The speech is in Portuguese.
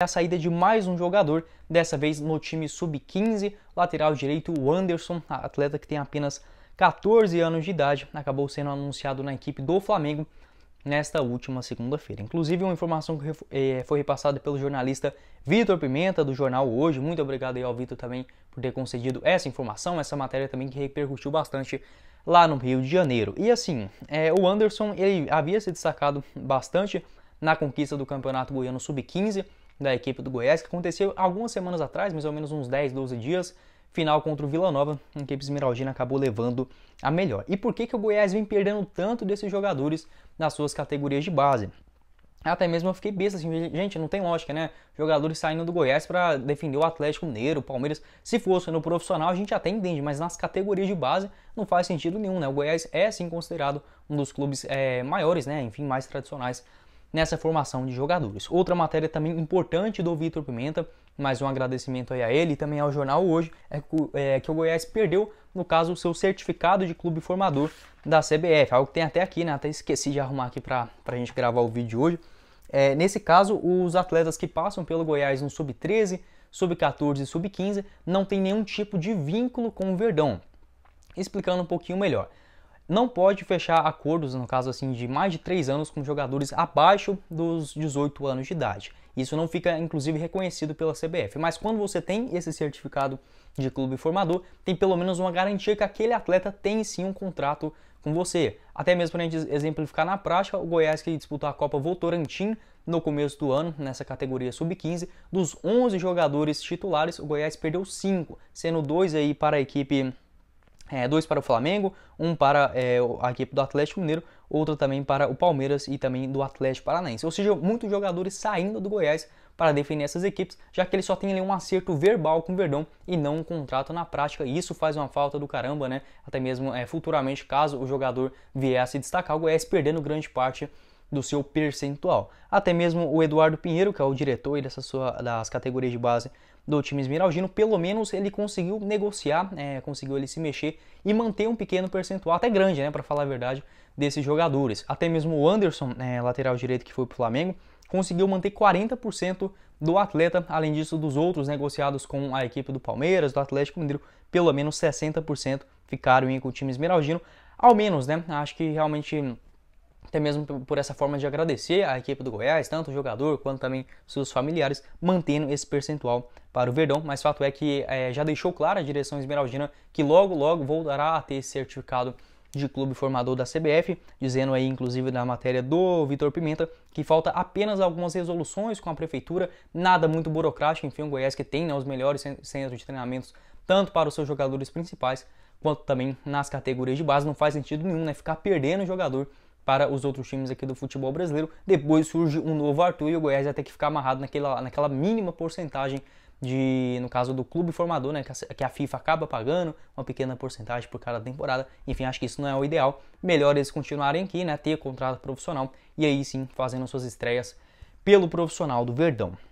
a saída de mais um jogador, dessa vez no time sub-15, lateral direito, o Anderson, atleta que tem apenas 14 anos de idade, acabou sendo anunciado na equipe do Flamengo nesta última segunda-feira. Inclusive, uma informação que eh, foi repassada pelo jornalista Vitor Pimenta, do jornal Hoje. Muito obrigado aí ao Vitor também por ter concedido essa informação, essa matéria também que repercutiu bastante lá no Rio de Janeiro. E assim, é, o Anderson ele havia se destacado bastante na conquista do Campeonato Goiano Sub-15, da equipe do Goiás, que aconteceu algumas semanas atrás, mais ou menos uns 10, 12 dias, final contra o Vila Nova, em que a Esmeraldina acabou levando a melhor. E por que, que o Goiás vem perdendo tanto desses jogadores nas suas categorias de base? Até mesmo eu fiquei besta, assim, gente, não tem lógica, né? Jogadores saindo do Goiás para defender o Atlético Mineiro, o Palmeiras. Se fosse no profissional, a gente até entende, mas nas categorias de base não faz sentido nenhum, né? O Goiás é, sim, considerado um dos clubes é, maiores, né? Enfim, mais tradicionais nessa formação de jogadores. Outra matéria também importante do Vitor Pimenta, mais um agradecimento aí a ele e também ao jornal hoje, é que o é, Goiás perdeu, no caso, o seu certificado de clube formador da CBF, algo que tem até aqui, né? Até esqueci de arrumar aqui para a gente gravar o vídeo de hoje. É, nesse caso, os atletas que passam pelo Goiás no sub-13, sub-14 e sub-15 não tem nenhum tipo de vínculo com o Verdão. Explicando um pouquinho melhor não pode fechar acordos, no caso assim, de mais de 3 anos com jogadores abaixo dos 18 anos de idade. Isso não fica, inclusive, reconhecido pela CBF. Mas quando você tem esse certificado de clube formador, tem pelo menos uma garantia que aquele atleta tem sim um contrato com você. Até mesmo para a gente exemplificar na prática, o Goiás que disputou a Copa Votorantim no começo do ano, nessa categoria sub-15, dos 11 jogadores titulares, o Goiás perdeu 5, sendo dois aí para a equipe é, dois para o Flamengo, um para é, a equipe do Atlético Mineiro, outro também para o Palmeiras e também do Atlético Paranaense. Ou seja, muitos jogadores saindo do Goiás para definir essas equipes, já que ele só tem ali um acerto verbal com o Verdão e não um contrato na prática, e isso faz uma falta do caramba, né? Até mesmo é, futuramente, caso o jogador vier a se destacar, o Goiás perdendo grande parte do seu percentual. Até mesmo o Eduardo Pinheiro, que é o diretor dessa sua, das categorias de base do time esmeraldino, pelo menos ele conseguiu negociar, é, conseguiu ele se mexer e manter um pequeno percentual, até grande, né, para falar a verdade, desses jogadores. Até mesmo o Anderson, é, lateral direito que foi para o Flamengo, conseguiu manter 40% do atleta, além disso dos outros negociados com a equipe do Palmeiras, do Atlético Mineiro, pelo menos 60% ficaram com o time esmeraldino, ao menos, né? Acho que realmente até mesmo por essa forma de agradecer a equipe do Goiás, tanto o jogador quanto também seus familiares, mantendo esse percentual para o Verdão. Mas fato é que é, já deixou claro a direção esmeraldina que logo, logo voltará a ter esse certificado de clube formador da CBF, dizendo aí inclusive na matéria do Vitor Pimenta que falta apenas algumas resoluções com a prefeitura, nada muito burocrático, enfim, o Goiás que tem né, os melhores centros de treinamentos tanto para os seus jogadores principais quanto também nas categorias de base, não faz sentido nenhum né, ficar perdendo o jogador para os outros times aqui do futebol brasileiro. Depois surge um novo Arthur e o Goiás vai ter que ficar amarrado naquela, naquela mínima porcentagem de, no caso do clube formador, né, que a FIFA acaba pagando uma pequena porcentagem por cada temporada. Enfim, acho que isso não é o ideal. Melhor eles continuarem aqui, né, ter contrato profissional e aí sim fazendo suas estreias pelo profissional do Verdão.